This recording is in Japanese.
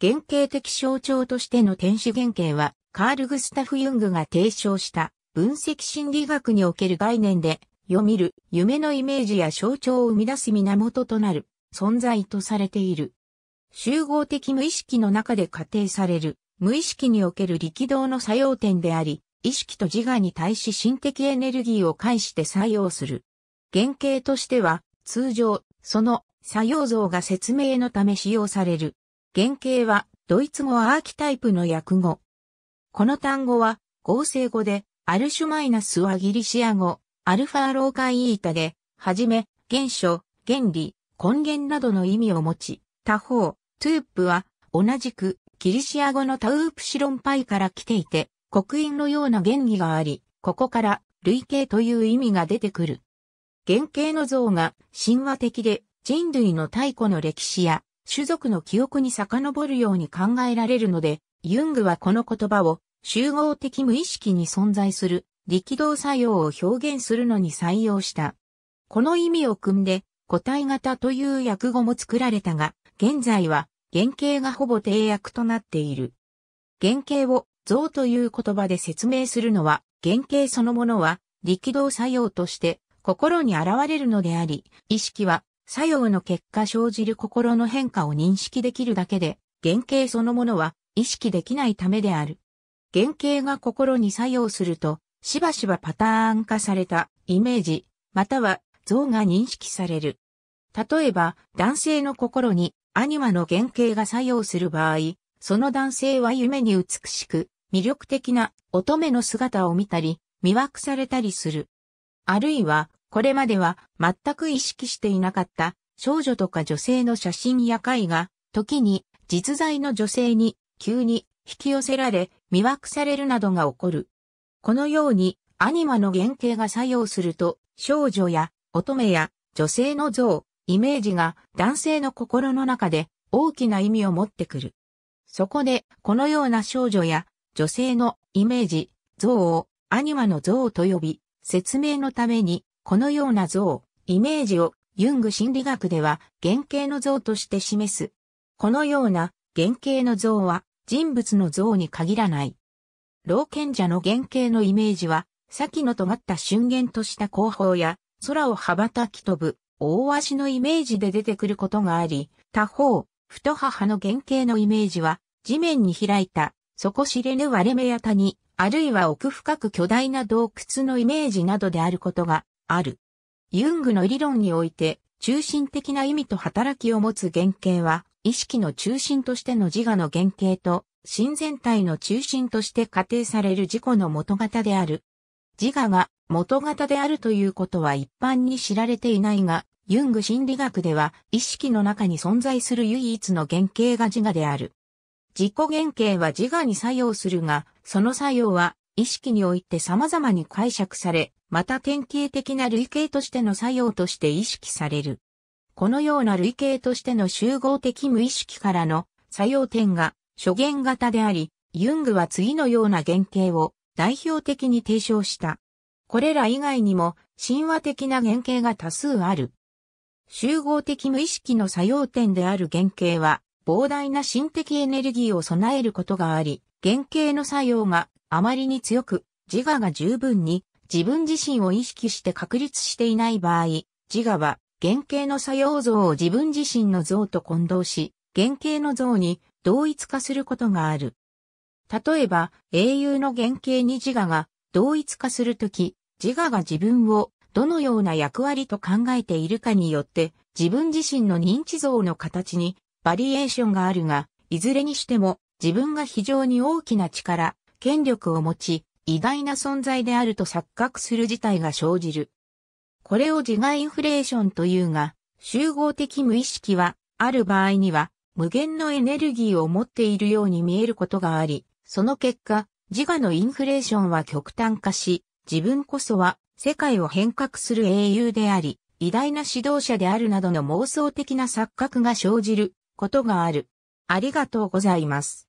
原型的象徴としての天使原型は、カール・グスタフ・ユングが提唱した分析心理学における概念で、読みる夢のイメージや象徴を生み出す源となる存在とされている。集合的無意識の中で仮定される無意識における力道の作用点であり、意識と自我に対し心的エネルギーを介して作用する。原型としては、通常、その作用像が説明のため使用される。原型はドイツ語アーキタイプの訳語。この単語は合成語で、アルシュマイナスはギリシア語、アルファローカイータで、はじめ、原初、原理、根源などの意味を持ち、他方、トゥープは、同じく、ギリシア語のタウープシロンパイから来ていて、刻印のような原理があり、ここから、類型という意味が出てくる。原型の像が神話的で人類の太古の歴史や種族の記憶に遡るように考えられるので、ユングはこの言葉を集合的無意識に存在する力道作用を表現するのに採用した。この意味を組んで、個体型という訳語も作られたが、現在は原型がほぼ定訳となっている。原型を像という言葉で説明するのは、原型そのものは力道作用として心に現れるのであり、意識は作用の結果生じる心の変化を認識できるだけで、原型そのものは意識できないためである。原型が心に作用すると、しばしばパターン化されたイメージ、または像が認識される。例えば、男性の心にアニマの原型が作用する場合、その男性は夢に美しく、魅力的な乙女の姿を見たり、魅惑されたりする。あるいは、これまでは全く意識していなかった少女とか女性の写真や絵画、時に実在の女性に急に引き寄せられ魅惑されるなどが起こる。このようにアニマの原型が作用すると少女や乙女や女性の像、イメージが男性の心の中で大きな意味を持ってくる。そこでこのような少女や女性のイメージ、像をアニマの像と呼び、説明のためにこのような像、イメージをユング心理学では原型の像として示す。このような原型の像は人物の像に限らない。老賢者の原型のイメージは、先の尖った瞬間とした後方や、空を羽ばたき飛ぶ、大足のイメージで出てくることがあり、他方、太母の原型のイメージは、地面に開いた、底知れぬ割れ目や谷、あるいは奥深く巨大な洞窟のイメージなどであることがある。ユングの理論において、中心的な意味と働きを持つ原型は、意識の中心としての自我の原型と、心全体の中心として仮定される自己の元型である。自我が元型であるということは一般に知られていないが、ユング心理学では意識の中に存在する唯一の原型が自我である。自己原型は自我に作用するが、その作用は意識において様々に解釈され、また典型的な類型としての作用として意識される。このような類型としての集合的無意識からの作用点が諸言型であり、ユングは次のような原型を代表的に提唱した。これら以外にも神話的な原型が多数ある。集合的無意識の作用点である原型は膨大な心的エネルギーを備えることがあり、原型の作用があまりに強く自我が十分に自分自身を意識して確立していない場合、自我は原型の作用像を自分自身の像と混同し、原型の像に同一化することがある。例えば、英雄の原型に自我が同一化するとき、自我が自分をどのような役割と考えているかによって、自分自身の認知像の形にバリエーションがあるが、いずれにしても自分が非常に大きな力、権力を持ち、偉大な存在であると錯覚する事態が生じる。これを自我インフレーションというが、集合的無意識は、ある場合には、無限のエネルギーを持っているように見えることがあり、その結果、自我のインフレーションは極端化し、自分こそは世界を変革する英雄であり、偉大な指導者であるなどの妄想的な錯覚が生じることがある。ありがとうございます。